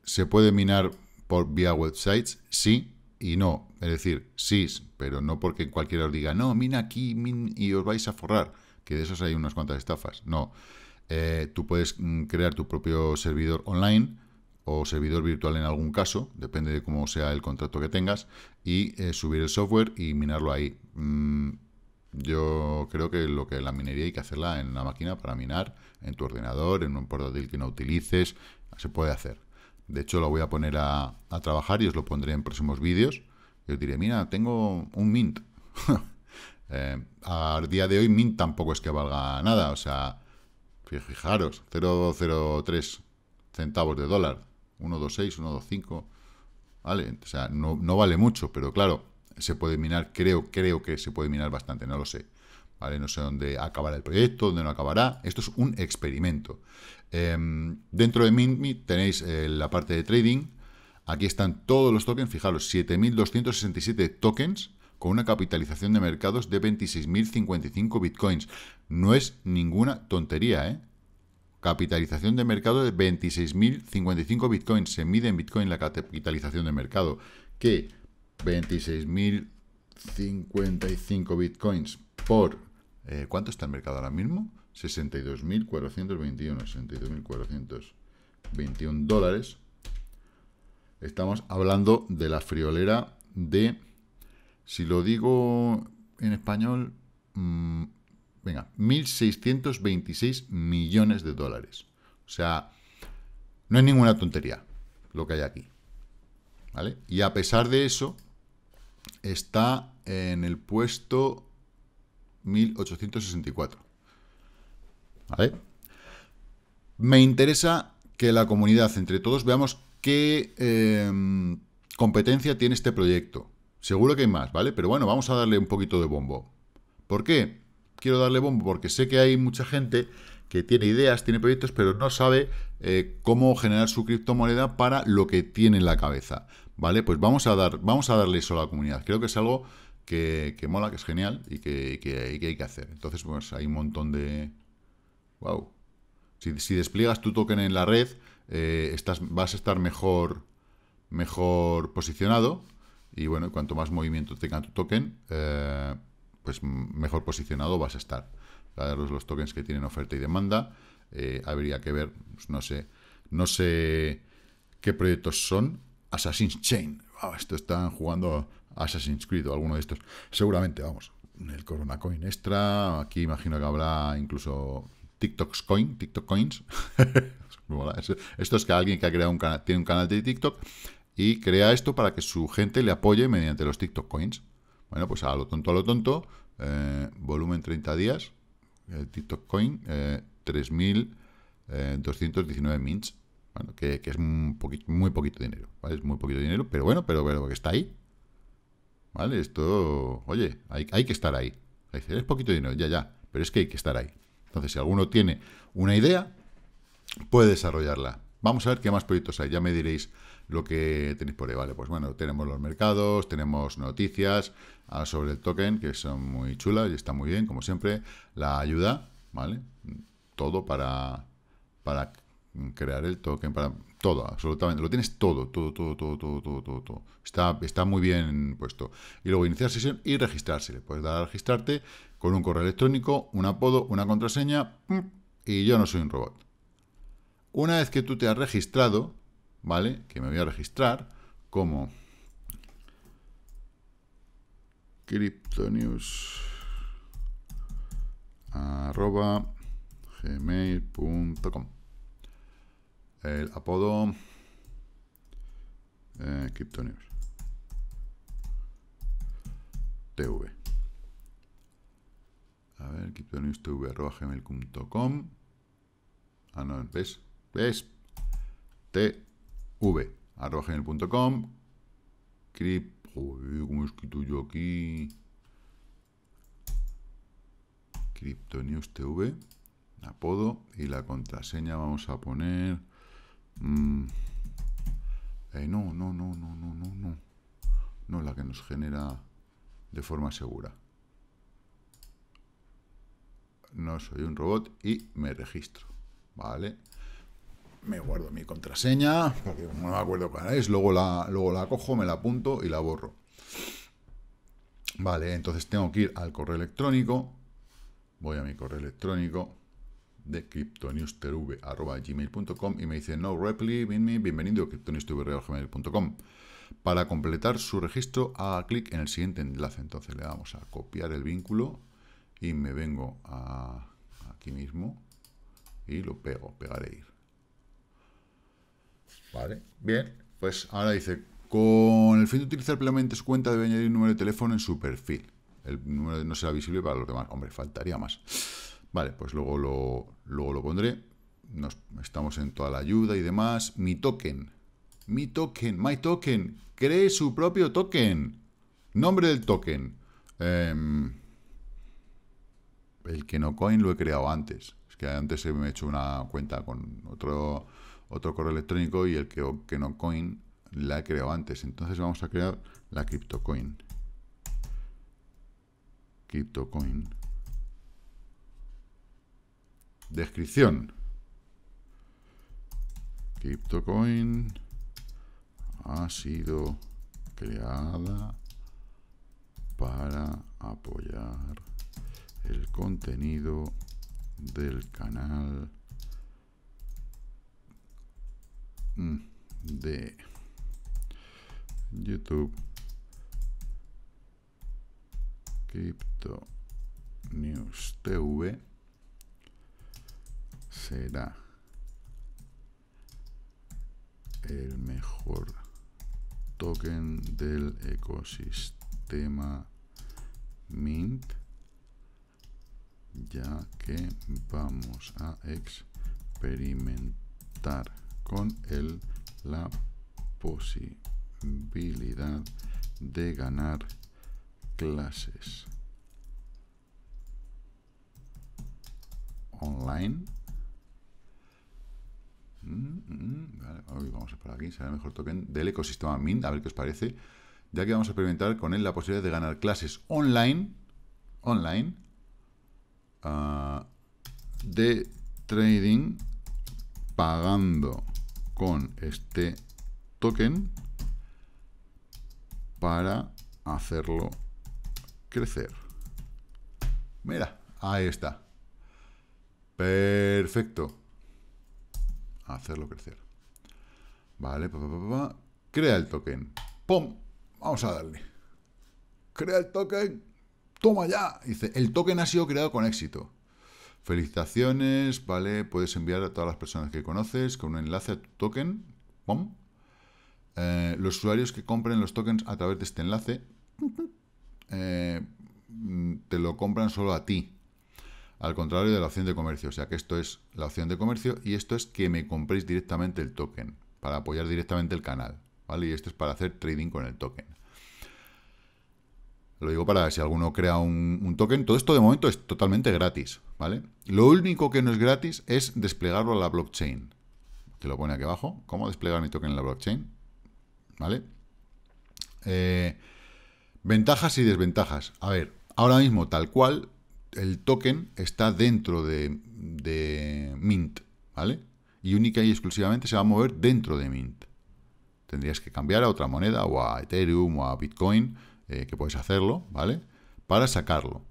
¿Se puede minar por vía websites? Sí y no, es decir, sí, pero no porque cualquiera os diga, no, mina aquí y os vais a forrar, que de esos hay unas cuantas estafas, no. Eh, tú puedes mm, crear tu propio servidor online, o servidor virtual en algún caso, depende de cómo sea el contrato que tengas, y eh, subir el software y minarlo ahí. Mm, yo creo que lo que la minería hay que hacerla en la máquina para minar, en tu ordenador, en un portátil que no utilices, se puede hacer. De hecho, lo voy a poner a, trabajar y os lo pondré en próximos vídeos. Y os diré, mira, tengo un Mint. <laughs> Eh, al día de hoy Mint tampoco es que valga nada. O sea, fijaros, 0,03 centavos de dólar 2, 5, Vale, o sea, no, no, vale mucho, pero claro, se puede minar, creo, creo que se puede minar bastante, no lo sé. ¿Vale? No sé dónde acabará el proyecto, dónde no acabará. Esto es un experimento. Em, dentro de MintMe tenéis eh, la parte de trading. Aquí están todos los tokens, fijaros, 7.267 tokens con una capitalización de mercados de 26.055 bitcoins. No es ninguna tontería, ¿eh? Capitalización de mercado de 26.055 bitcoins. Se mide en bitcoin la capitalización de mercado. Que 26.055 bitcoins por... Eh, ¿Cuánto está el mercado ahora mismo? 62.421. 62.421 dólares. Estamos hablando de la friolera de... Si lo digo en español... Mm, venga, 1.626 millones de dólares. O sea, no es ninguna tontería lo que hay aquí. ¿Vale? Y a pesar de eso, está en el puesto 1864. ¿Vale? Me interesa que la comunidad, entre todos, veamos qué em, competencia tiene este proyecto. Seguro que hay más, ¿vale? Pero bueno, vamos a darle un poquito de bombo. ¿Por qué? quiero darle bombo porque sé que hay mucha gente que tiene ideas, tiene proyectos, pero no sabe eh, cómo generar su criptomoneda para lo que tiene en la cabeza. ¿Vale? Pues vamos a, dar, vamos a darle eso a la comunidad. Creo que es algo que, mola, que es genial y que, hay que hacer. Entonces, pues hay un montón de... ¡Wow! Si, despliegas tu token en la red, eh, estás, vas a estar mejor, mejor posicionado. Y bueno, cuanto más movimiento tenga tu token, eh, pues mejor posicionado vas a estar. ver los tokens que tienen oferta y demanda. Eh, habría que ver, pues, no sé, no sé qué proyectos son. Assassin's Chain. esto están jugando Assassin's Creed o alguno de estos. Seguramente, vamos. El Corona Coin Extra. Aquí imagino que habrá incluso TikTok's Coin, TikTok Coins. <laughs> esto es que alguien que ha creado un canal, tiene un canal de TikTok y crea esto para que su gente le apoye mediante los TikTok Coins. Bueno, pues a lo tonto, a lo tonto, eh, volumen 30 días, eh, TikTok Coin, eh, 3.219 eh, mints. Bueno, que, es un poquito, muy poquito dinero, ¿vale? Es muy poquito dinero, pero bueno, pero, bueno, que está ahí. ¿Vale? Esto, oye, hay, hay que estar ahí. Es poquito dinero, ya, ya, pero es que hay que estar ahí. Entonces, si alguno tiene una idea, puede desarrollarla. Vamos a ver qué más proyectos hay, ya me diréis lo que tenéis por ahí. Vale, pues bueno, tenemos los mercados, tenemos noticias ah, sobre el token, que son muy chulas y está muy bien, como siempre. La ayuda, ¿vale? Todo para, para crear el token, para todo, absolutamente. Lo tienes todo, todo, todo, todo, todo, todo, todo. Está, está muy bien puesto. Y luego iniciar sesión y registrarse. puedes dar a registrarte con un correo electrónico, un apodo, una contraseña y yo no soy un robot. Una vez que tú te has registrado, ¿vale? Que me voy a registrar como cryptonews el apodo eh, cryptonews tv a ver cryptonews tv gmail.com ah no, ¿ves? es T cripto ¿cómo escrito yo aquí? Cryptonews TV, apodo y la contraseña vamos a poner. No, mm, eh, no, no, no, no, no, no, no. No la que nos genera de forma segura. No soy un robot y me registro. Vale me guardo mi contraseña, porque no me acuerdo cuál es, luego la, luego la cojo, me la apunto y la borro. Vale, entonces tengo que ir al correo electrónico, voy a mi correo electrónico de criptonewstv.gmail.com y me dice no reply, bienvenido a para completar su registro haga clic en el siguiente enlace entonces le damos a copiar el vínculo y me vengo a aquí mismo y lo pego, pegaré ir Vale, bien. Pues ahora dice, con el fin de utilizar plenamente su cuenta debe añadir un número de teléfono en su perfil. El número no será visible para los demás. Hombre, faltaría más. Vale, pues luego lo, luego lo pondré. Nos, estamos en toda la ayuda y demás. Mi token. Mi token, my token. Cree su propio token. Nombre del token. Em, el que no coin lo he creado antes. Es que antes me he hecho una cuenta con otro otro correo electrónico y el que, que no coin la he creado antes. Entonces vamos a crear la CryptoCoin. CryptoCoin. Descripción. CryptoCoin ha sido creada para apoyar el contenido del canal Mm, de YouTube Crypto News TV será el mejor token del ecosistema Mint ya que vamos a experimentar con él la posibilidad de ganar clases online. Mm, mm, vamos a por aquí, será mejor token del ecosistema Mint, a ver qué os parece. Ya que vamos a experimentar con él la posibilidad de ganar clases online, online, ah, de trading pagando con este token para hacerlo crecer. Mira, ahí está. Perfecto. Hacerlo crecer. Vale, crea el token. ¡Pum! Vamos a darle. Crea el token. ¡Toma ya! Dice, el token ha sido creado con éxito. Felicitaciones, ¿vale? Puedes enviar a todas las personas que conoces con un enlace a tu token. ¡Pum! Eh, los usuarios que compren los tokens a través de este enlace eh, te lo compran solo a ti. Al contrario de la opción de comercio. O sea que esto es la opción de comercio y esto es que me compréis directamente el token. Para apoyar directamente el canal. ¿Vale? Y esto es para hacer trading con el token. Lo digo para si alguno crea un, token. Todo esto de momento es totalmente gratis, ¿vale? Lo único que no es gratis es desplegarlo a la blockchain. Te lo pone aquí abajo. ¿Cómo desplegar mi token en la blockchain? ¿Vale? Eh, ventajas y desventajas. A ver, ahora mismo, tal cual, el token está dentro de, de Mint, ¿vale? Y única y exclusivamente se va a mover dentro de Mint. Tendrías que cambiar a otra moneda o a Ethereum o a Bitcoin eh, que puedes hacerlo, ¿vale? Para sacarlo.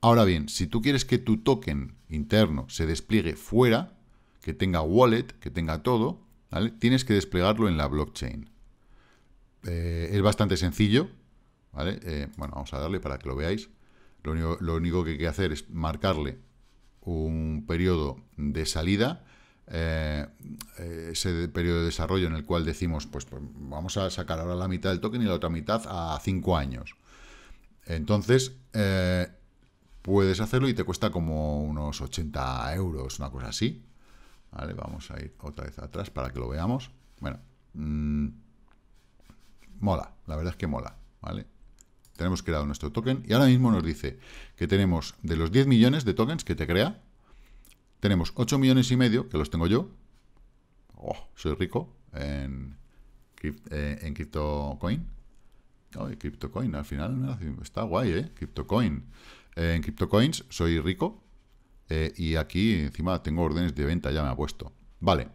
Ahora bien, si tú quieres que tu token interno se despliegue fuera, que tenga wallet, que tenga todo, ¿vale? Tienes que desplegarlo en la blockchain. Eh, es bastante sencillo, ¿vale? Eh, bueno, vamos a darle para que lo veáis. Lo único, lo único que hay que hacer es marcarle un periodo de salida eh, ese periodo de desarrollo en el cual decimos, pues, pues, vamos a sacar ahora la mitad del token y la otra mitad a 5 años. Entonces, eh, puedes hacerlo y te cuesta como unos 80 euros, una cosa así. vamos a ir otra vez atrás para que lo veamos. Bueno, mm, mola, la verdad es que mola, ¿vale? Tenemos creado nuestro token y ahora mismo nos dice que tenemos de los 10 millones de tokens que te crea, tenemos 8 millones y medio, que los tengo yo. Oh, soy rico en, eh, en CryptoCoin. Oh, CryptoCoin, al final está guay, ¿eh? CryptoCoin. en CryptoCoins soy rico. Eh, y aquí encima tengo órdenes de venta, ya me ha puesto. Vale.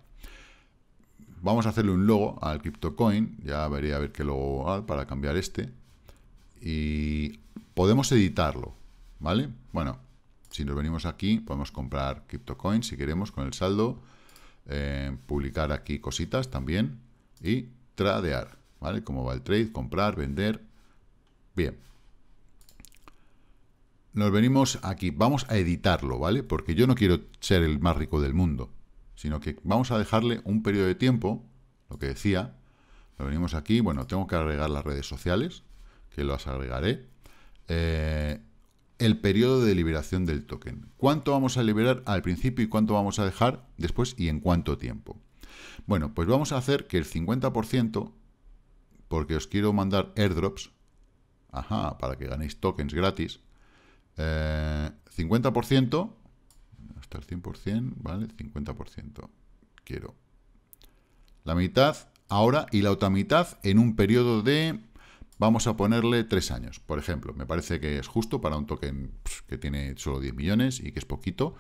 Vamos a hacerle un logo al CryptoCoin. Ya vería a ver qué logo para cambiar este. Y podemos editarlo, ¿vale? Bueno, si nos venimos aquí, podemos comprar CryptoCoin, si queremos con el saldo, eh, publicar aquí cositas también y tradear, ¿vale? como va el trade, comprar, vender, bien. Nos venimos aquí, vamos a editarlo, ¿vale? Porque yo no quiero ser el más rico del mundo, sino que vamos a dejarle un periodo de tiempo, lo que decía, nos venimos aquí, bueno, tengo que agregar las redes sociales, que las agregaré, eh, el periodo de liberación del token. ¿Cuánto vamos a liberar al principio y cuánto vamos a dejar después y en cuánto tiempo? Bueno, pues vamos a hacer que el 50%, porque os quiero mandar airdrops, ajá, para que ganéis tokens gratis, 50%, eh, hasta el 100%, ¿vale? 50%, quiero. La mitad ahora y la otra mitad en un periodo de Vamos a ponerle tres años, por ejemplo. Me parece que es justo para un token que tiene solo 10 millones y que es poquito.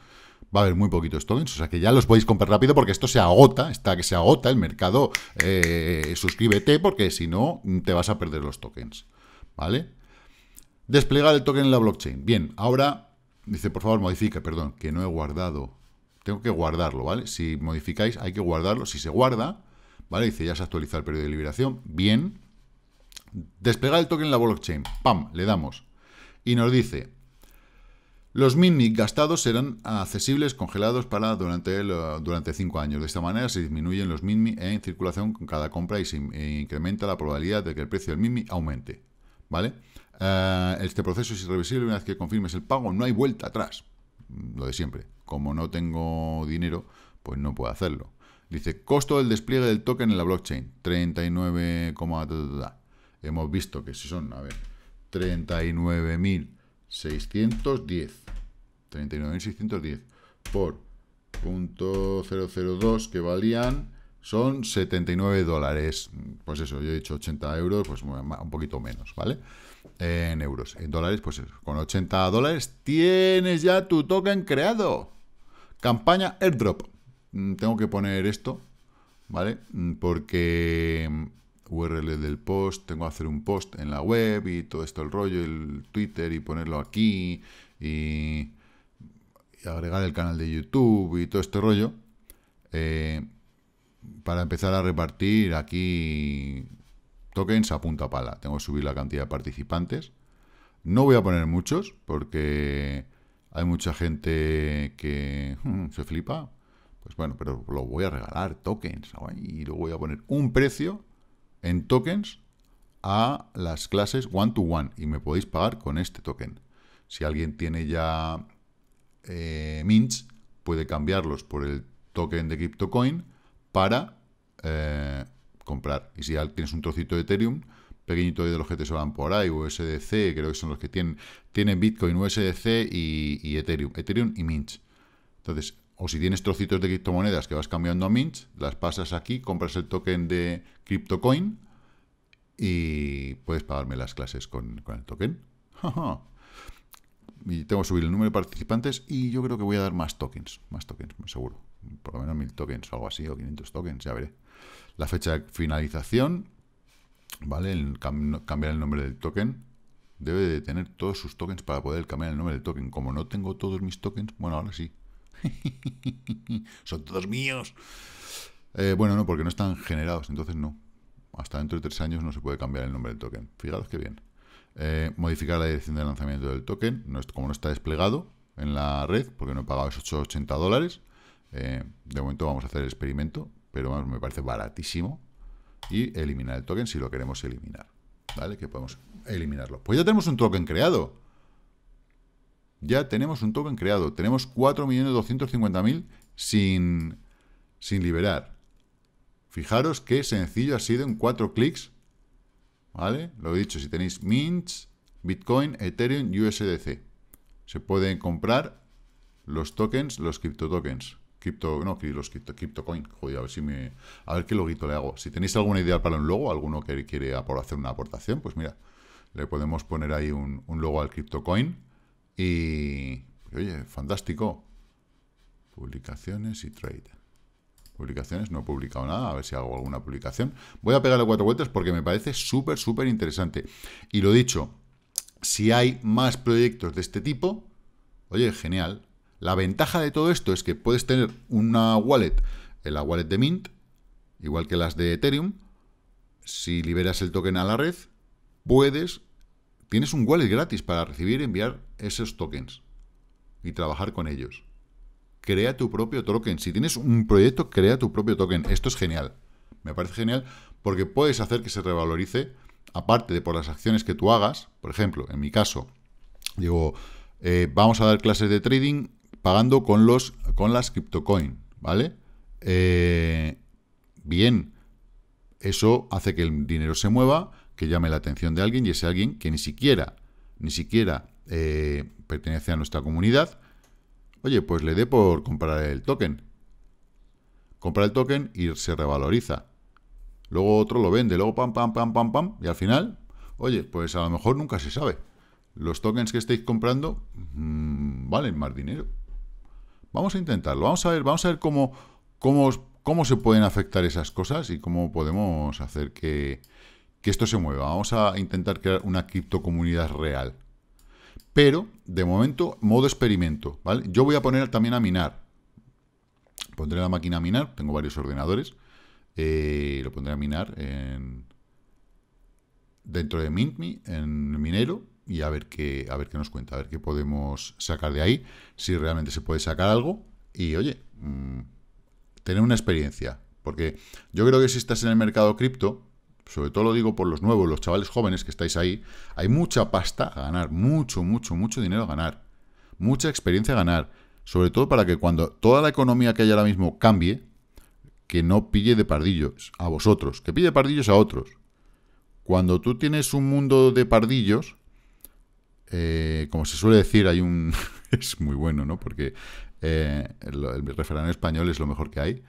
Va a haber muy poquitos tokens, o sea que ya los podéis comprar rápido porque esto se agota, está que se agota el mercado. Eh, suscríbete porque si no te vas a perder los tokens. ¿Vale? Desplegar el token en la blockchain. Bien, ahora dice, por favor, modifica, perdón, que no he guardado. Tengo que guardarlo, ¿vale? Si modificáis, hay que guardarlo. Si se guarda, ¿vale? Dice, ya se actualiza el periodo de liberación. Bien desplegar el token en la blockchain. ¡Pam! Le damos. Y nos dice, los mini gastados serán accesibles congelados para durante, uh, durante 5 años. De esta manera se disminuyen los mini en circulación con cada compra y se e incrementa la probabilidad de que el precio del mini aumente. ¿Vale? Eh, este proceso es irreversible. Una vez que confirmes el pago, no hay vuelta atrás. Mm, lo de siempre. Como no tengo dinero, pues no puedo hacerlo. Dice, costo del despliegue del token en la blockchain, 39, hemos visto que si son, a ver, 39.610, 39.610 por .002 que valían son 79 dólares, pues eso, yo he dicho 80 euros, pues un poquito menos, ¿vale? En euros, en dólares, pues eso, con 80 dólares tienes ya tu token creado. Campaña airdrop. Mm, tengo que poner esto, ¿vale? Mm, porque URL del post, tengo que hacer un post en la web y todo esto el rollo, el Twitter y ponerlo aquí y, agregar el canal de YouTube y todo este rollo. Eh, para empezar a repartir aquí tokens a punta pala. Tengo que subir la cantidad de participantes. No voy a poner muchos porque hay mucha gente que hmm, se flipa. Pues bueno, pero lo voy a regalar tokens. Y luego voy a poner un precio en tokens a las clases one-to-one y me podéis pagar con este token. Si alguien tiene ya eh, mints, puede cambiarlos por el token de CryptoCoin para eh, comprar. Y si tienes un trocito de Ethereum, pequeñito de los que te van por ahí, USDC, creo que son los que tienen, tienen Bitcoin, USDC y, y Ethereum, Ethereum y Minch. Entonces, o si tienes trocitos de criptomonedas que vas cambiando a Mint, las pasas aquí, compras el token de CryptoCoin y puedes pagarme las clases con, el token. <laughs> y tengo que subir el número de participantes y yo creo que voy a dar más tokens, más tokens, seguro. Por lo menos mil tokens o algo así, o 500 tokens, ya veré. La fecha de finalización, ¿vale? cambiar el nombre del token. Debe de tener todos sus tokens para poder cambiar el nombre del token. Como no tengo todos mis tokens, bueno, ahora sí, <laughs> Son todos míos. Eh, bueno, no, porque no están generados, entonces no. Hasta dentro de tres años no se puede cambiar el nombre del token. Fijaros que bien. Eh, modificar la dirección de lanzamiento del token, no, como no está desplegado en la red, porque no he pagado esos 80 dólares. Eh, de momento vamos a hacer el experimento, pero me parece baratísimo. Y eliminar el token si lo queremos eliminar. ¿Vale? Que podemos eliminarlo. Pues ya tenemos un token creado ya tenemos un token creado. Tenemos 4.250.000 sin, sin liberar. Fijaros qué sencillo ha sido en cuatro clics. ¿Vale? Lo he dicho, si tenéis Mint, Bitcoin, Ethereum, USDC. Se pueden comprar los tokens, los criptotokens. Crypto, no, los cripto, CryptoCoin. Joder, a ver si me. A ver qué loguito le hago. Si tenéis alguna idea para un logo, alguno que quiere hacer una aportación, pues mira, le podemos poner ahí un, logo al coin. Y, oye, fantástico. Publicaciones y trade. Publicaciones, no he publicado nada, a ver si hago alguna publicación. Voy a pegarle cuatro vueltas porque me parece súper, súper interesante. Y lo dicho, si hay más proyectos de este tipo, oye, genial. La ventaja de todo esto es que puedes tener una wallet, eh, la wallet de Mint, igual que las de Ethereum. Si liberas el token a la red, puedes Tienes un wallet gratis para recibir y enviar esos tokens y trabajar con ellos. Crea tu propio token. Si tienes un proyecto, crea tu propio token. Esto es genial. Me parece genial porque puedes hacer que se revalorice, aparte de por las acciones que tú hagas. Por ejemplo, en mi caso, digo, eh, vamos a dar clases de trading pagando con, los, con las CryptoCoin, ¿vale? Eh, bien, eso hace que el dinero se mueva, que llame la atención de alguien y ese alguien que ni siquiera, ni siquiera eh, pertenece a nuestra comunidad, oye, pues le dé por comprar el token. Compra el token y se revaloriza. Luego otro lo vende, luego pam, pam, pam, pam, pam, y al final, oye, pues a lo mejor nunca se sabe. Los tokens que estéis comprando mm, valen más dinero. Vamos a intentarlo, vamos a ver, vamos a ver cómo, cómo, cómo se pueden afectar esas cosas y cómo podemos hacer que, que esto se mueva. Vamos a intentar crear una criptocomunidad real. Pero, de momento, modo experimento, ¿vale? Yo voy a poner también a minar. Pondré la máquina a minar, tengo varios ordenadores. Eh, lo pondré a minar en, dentro de MintMe, en Minero, y a ver, qué, a ver qué nos cuenta, a ver qué podemos sacar de ahí, si realmente se puede sacar algo. Y oye, mm, tener una experiencia. Porque yo creo que si estás en el mercado cripto, sobre todo lo digo por los nuevos, los chavales jóvenes que estáis ahí, hay mucha pasta a ganar, mucho, mucho, mucho dinero a ganar, mucha experiencia a ganar, sobre todo para que cuando toda la economía que hay ahora mismo cambie, que no pille de pardillos a vosotros, que pille pardillos a otros. Cuando tú tienes un mundo de pardillos, eh, como se suele decir, hay un... <laughs> es muy bueno, ¿no? Porque eh, el, el español es lo mejor que hay,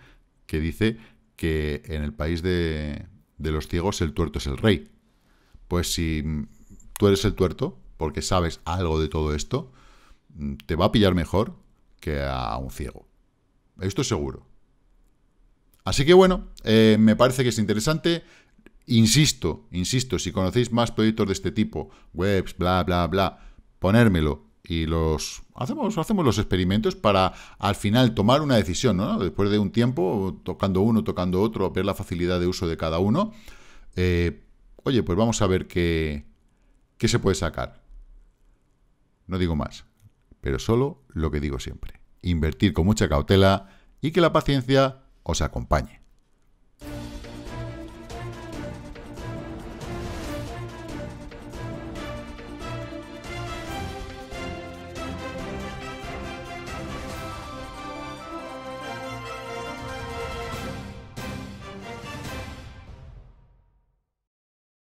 que dice que en el país de, de los ciegos el tuerto es el rey. Pues si tú eres el tuerto, porque sabes algo de todo esto, mm, te va a pillar mejor que a un ciego. Esto es seguro. Así que bueno, eh, me parece que es interesante. Insisto, insisto, si conocéis más proyectos de este tipo, webs, bla, bla, bla, ponérmelo, y los hacemos, hacemos los experimentos para al final tomar una decisión, ¿no? Después de un tiempo, tocando uno, tocando otro, ver la facilidad de uso de cada uno. Eh, oye, pues vamos a ver qué, qué se puede sacar. No digo más, pero solo lo que digo siempre. Invertir con mucha cautela y que la paciencia os acompañe.